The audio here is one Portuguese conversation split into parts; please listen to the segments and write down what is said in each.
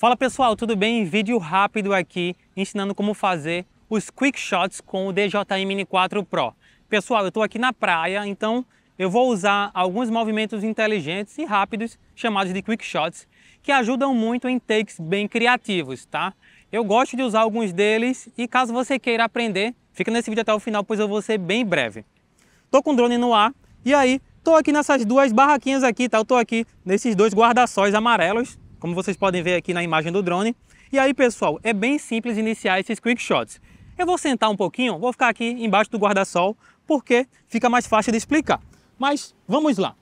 Fala pessoal, tudo bem? Vídeo rápido aqui ensinando como fazer os quick shots com o DJI Mini 4 Pro. Pessoal, eu estou aqui na praia, então eu vou usar alguns movimentos inteligentes e rápidos, chamados de quick shots, que ajudam muito em takes bem criativos, tá? Eu gosto de usar alguns deles e caso você queira aprender, fica nesse vídeo até o final, pois eu vou ser bem breve. Tô com o drone no ar e aí tô aqui nessas duas barraquinhas aqui, tá? Eu tô aqui nesses dois guarda-sóis amarelos, como vocês podem ver aqui na imagem do drone. E aí, pessoal, é bem simples iniciar esses quick shots. Eu vou sentar um pouquinho, vou ficar aqui embaixo do guarda-sol, porque fica mais fácil de explicar. Mas vamos lá.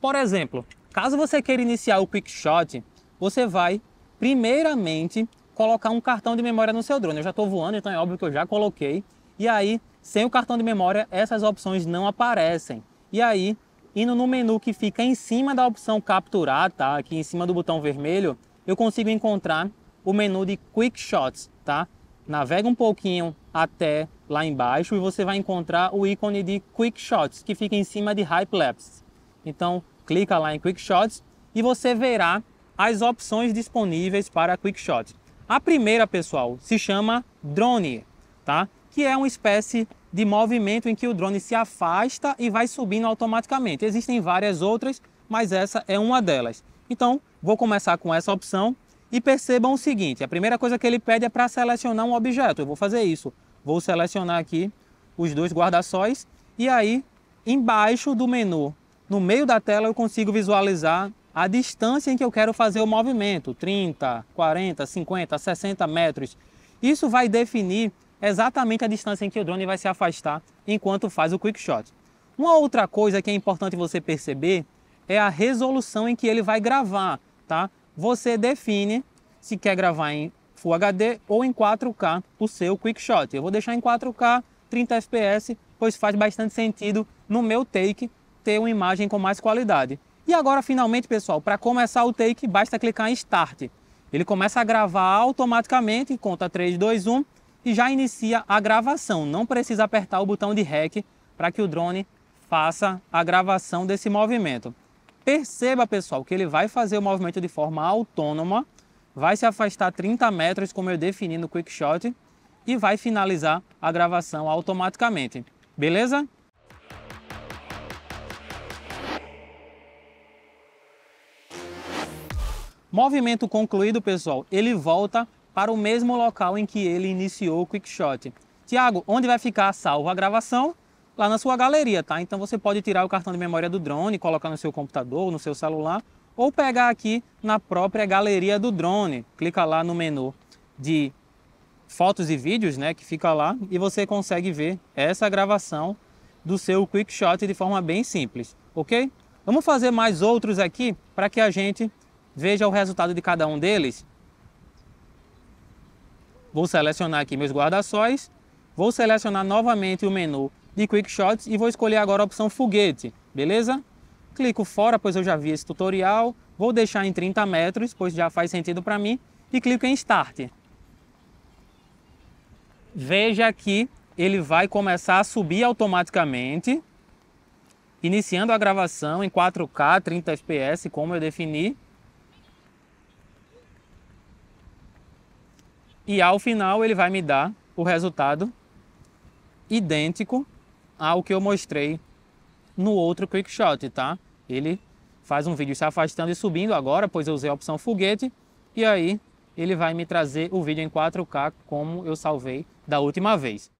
Por exemplo, caso você queira iniciar o quick shot, você vai primeiramente colocar um cartão de memória no seu drone. Eu já estou voando, então é óbvio que eu já coloquei. E aí, sem o cartão de memória, essas opções não aparecem. E aí, indo no menu que fica em cima da opção capturar, tá? Aqui em cima do botão vermelho, eu consigo encontrar o menu de Quick Shots, tá? Navega um pouquinho até lá embaixo e você vai encontrar o ícone de Quick Shots, que fica em cima de Hype Então, clica lá em Quick Shots e você verá as opções disponíveis para Quick Shots. A primeira, pessoal, se chama Drone, tá? Que é uma espécie de movimento em que o drone se afasta e vai subindo automaticamente. Existem várias outras, mas essa é uma delas. Então, vou começar com essa opção e percebam o seguinte, a primeira coisa que ele pede é para selecionar um objeto. Eu vou fazer isso. Vou selecionar aqui os dois guarda-sóis e aí embaixo do menu, no meio da tela eu consigo visualizar a distância em que eu quero fazer o movimento, 30, 40, 50, 60 metros. Isso vai definir exatamente a distância em que o drone vai se afastar enquanto faz o quick shot. Uma outra coisa que é importante você perceber é a resolução em que ele vai gravar, tá? Você define se quer gravar em Full HD ou em 4K o seu quick shot. Eu vou deixar em 4K 30 fps, pois faz bastante sentido no meu take ter uma imagem com mais qualidade. E agora finalmente, pessoal, para começar o take, basta clicar em start. Ele começa a gravar automaticamente, conta 3, 2, 1 e já inicia a gravação. Não precisa apertar o botão de REC para que o drone faça a gravação desse movimento. Perceba, pessoal, que ele vai fazer o movimento de forma autônoma, vai se afastar 30 metros, como eu defini no Quick Shot, e vai finalizar a gravação automaticamente. Beleza? Movimento concluído, pessoal, ele volta para o mesmo local em que ele iniciou o QuickShot. Tiago, onde vai ficar salvo a gravação? Lá na sua galeria, tá? Então você pode tirar o cartão de memória do drone, colocar no seu computador, no seu celular, ou pegar aqui na própria galeria do drone. Clica lá no menu de fotos e vídeos, né, que fica lá, e você consegue ver essa gravação do seu QuickShot de forma bem simples, ok? Vamos fazer mais outros aqui para que a gente veja o resultado de cada um deles. Vou selecionar aqui meus guarda-sóis, vou selecionar novamente o menu de Quick Shots e vou escolher agora a opção foguete, beleza? Clico fora, pois eu já vi esse tutorial, vou deixar em 30 metros, pois já faz sentido para mim, e clico em Start. Veja que ele vai começar a subir automaticamente, iniciando a gravação em 4K 30 fps, como eu defini, e ao final ele vai me dar o resultado idêntico ao que eu mostrei no outro quick shot, tá? Ele faz um vídeo se afastando e subindo agora, pois eu usei a opção foguete, e aí ele vai me trazer o vídeo em 4K como eu salvei da última vez.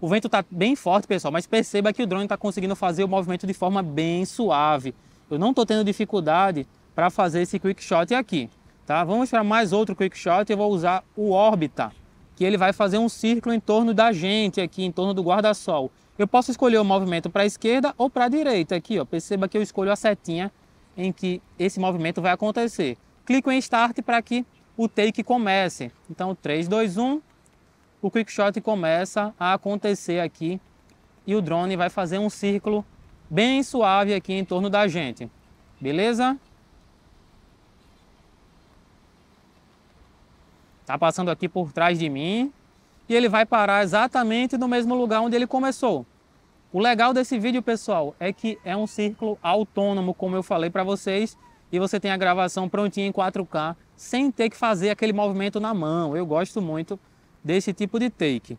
O vento está bem forte, pessoal, mas perceba que o drone está conseguindo fazer o movimento de forma bem suave. Eu não estou tendo dificuldade para fazer esse quick shot aqui. Tá? Vamos para mais outro quick shot, eu vou usar o órbita, que ele vai fazer um círculo em torno da gente aqui, em torno do guarda-sol. Eu posso escolher o movimento para a esquerda ou para a direita aqui, ó. Perceba que eu escolho a setinha em que esse movimento vai acontecer. Clico em start para que o take comece. Então 3 2 1 o quick shot começa a acontecer aqui e o drone vai fazer um círculo bem suave aqui em torno da gente, beleza? Tá passando aqui por trás de mim e ele vai parar exatamente no mesmo lugar onde ele começou. O legal desse vídeo, pessoal, é que é um círculo autônomo, como eu falei para vocês, e você tem a gravação prontinha em 4K, sem ter que fazer aquele movimento na mão. Eu gosto muito desse tipo de take.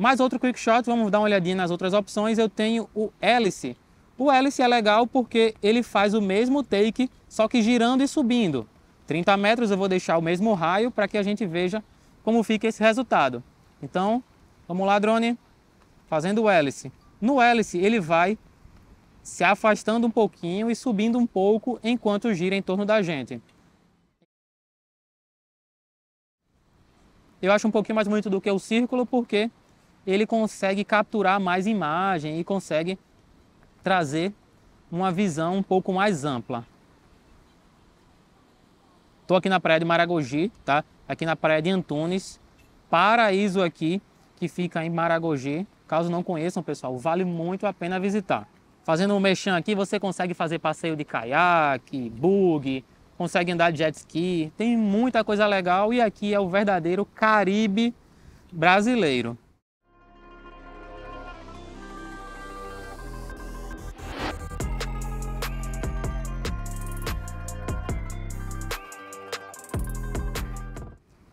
Mais outro quick shot, vamos dar uma olhadinha nas outras opções, eu tenho o hélice. O hélice é legal porque ele faz o mesmo take, só que girando e subindo. 30 metros eu vou deixar o mesmo raio para que a gente veja como fica esse resultado. Então, vamos lá drone, fazendo o hélice. No hélice ele vai se afastando um pouquinho e subindo um pouco enquanto gira em torno da gente. Eu acho um pouquinho mais bonito do que o círculo porque ele consegue capturar mais imagem e consegue trazer uma visão um pouco mais ampla. Estou aqui na praia de Maragogi, tá? Aqui na praia de Antunes, paraíso aqui que fica em Maragogi. Caso não conheçam, pessoal, vale muito a pena visitar. Fazendo um mexão aqui, você consegue fazer passeio de caiaque, bug, consegue andar de jet ski, tem muita coisa legal e aqui é o verdadeiro Caribe brasileiro.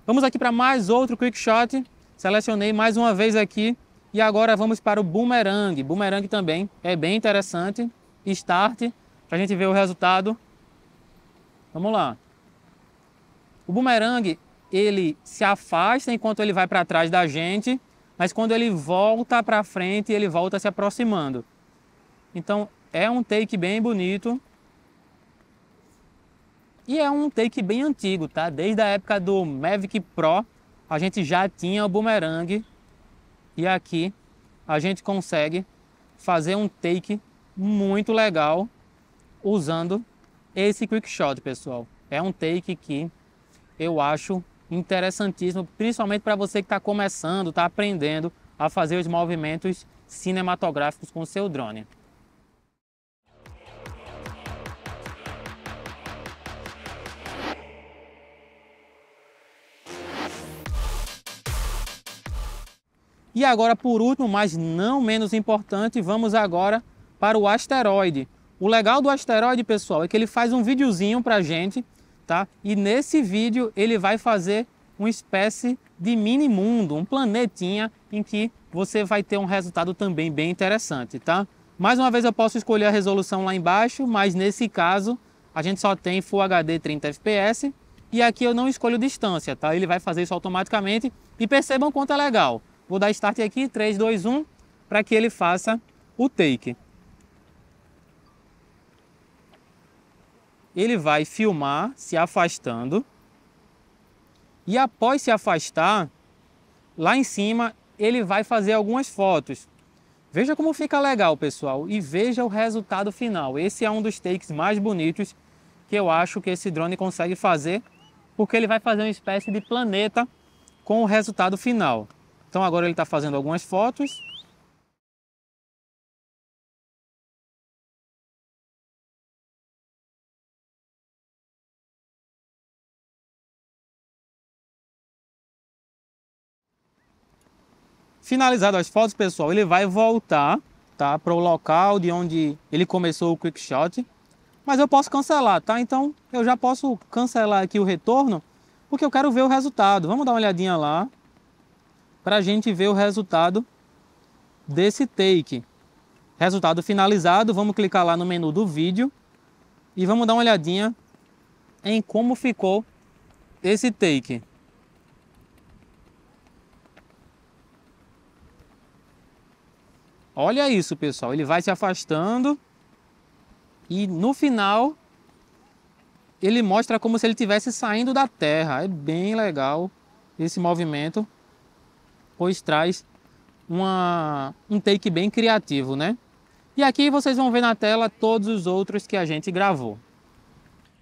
Vamos aqui para mais outro quick shot. Selecionei mais uma vez aqui e agora vamos para o boomerang. Boomerang também é bem interessante. Start para a gente ver o resultado. Vamos lá. O boomerang ele se afasta enquanto ele vai para trás da gente, mas quando ele volta para frente ele volta se aproximando. Então é um take bem bonito. E é um take bem antigo, tá? Desde a época do Mavic Pro, a gente já tinha o boomerang. E aqui a gente consegue fazer um take muito legal usando esse quick shot, pessoal. É um take que eu acho interessantíssimo, principalmente para você que está começando, está aprendendo a fazer os movimentos cinematográficos com o seu drone. E agora, por último, mas não menos importante, vamos agora para o asteroide. O legal do asteroide, pessoal, é que ele faz um videozinho para a gente, tá? E nesse vídeo ele vai fazer uma espécie de mini mundo, um planetinha em que você vai ter um resultado também bem interessante, tá? Mais uma vez eu posso escolher a resolução lá embaixo, mas nesse caso a gente só tem Full HD 30 fps e aqui eu não escolho distância, tá? Ele vai fazer isso automaticamente e percebam quanto é legal. Vou dar start aqui, 3, 2, 1, para que ele faça o take. Ele vai filmar se afastando. E após se afastar, lá em cima ele vai fazer algumas fotos. Veja como fica legal, pessoal, e veja o resultado final. Esse é um dos takes mais bonitos que eu acho que esse drone consegue fazer, porque ele vai fazer uma espécie de planeta com o resultado final. Então agora ele está fazendo algumas fotos. Finalizado as fotos, pessoal, ele vai voltar tá, para o local de onde ele começou o quick shot. Mas eu posso cancelar, tá? Então eu já posso cancelar aqui o retorno, porque eu quero ver o resultado. Vamos dar uma olhadinha lá para a gente ver o resultado desse take. Resultado finalizado, vamos clicar lá no menu do vídeo e vamos dar uma olhadinha em como ficou esse take. Olha isso, pessoal. Ele vai se afastando e no final ele mostra como se ele estivesse saindo da terra. É bem legal esse movimento pois traz uma, um take bem criativo, né? E aqui vocês vão ver na tela todos os outros que a gente gravou.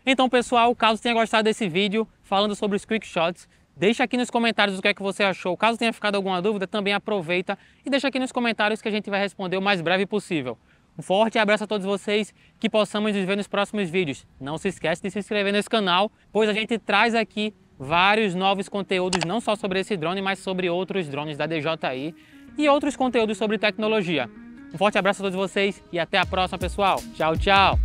Então pessoal, caso tenha gostado desse vídeo falando sobre os quick shots, deixa aqui nos comentários o que é que você achou. Caso tenha ficado alguma dúvida, também aproveita e deixa aqui nos comentários que a gente vai responder o mais breve possível. Um forte abraço a todos vocês, que possamos nos ver nos próximos vídeos. Não se esquece de se inscrever nesse canal, pois a gente traz aqui vários novos conteúdos, não só sobre esse drone, mas sobre outros drones da DJI e outros conteúdos sobre tecnologia. Um forte abraço a todos vocês e até a próxima, pessoal. Tchau, tchau!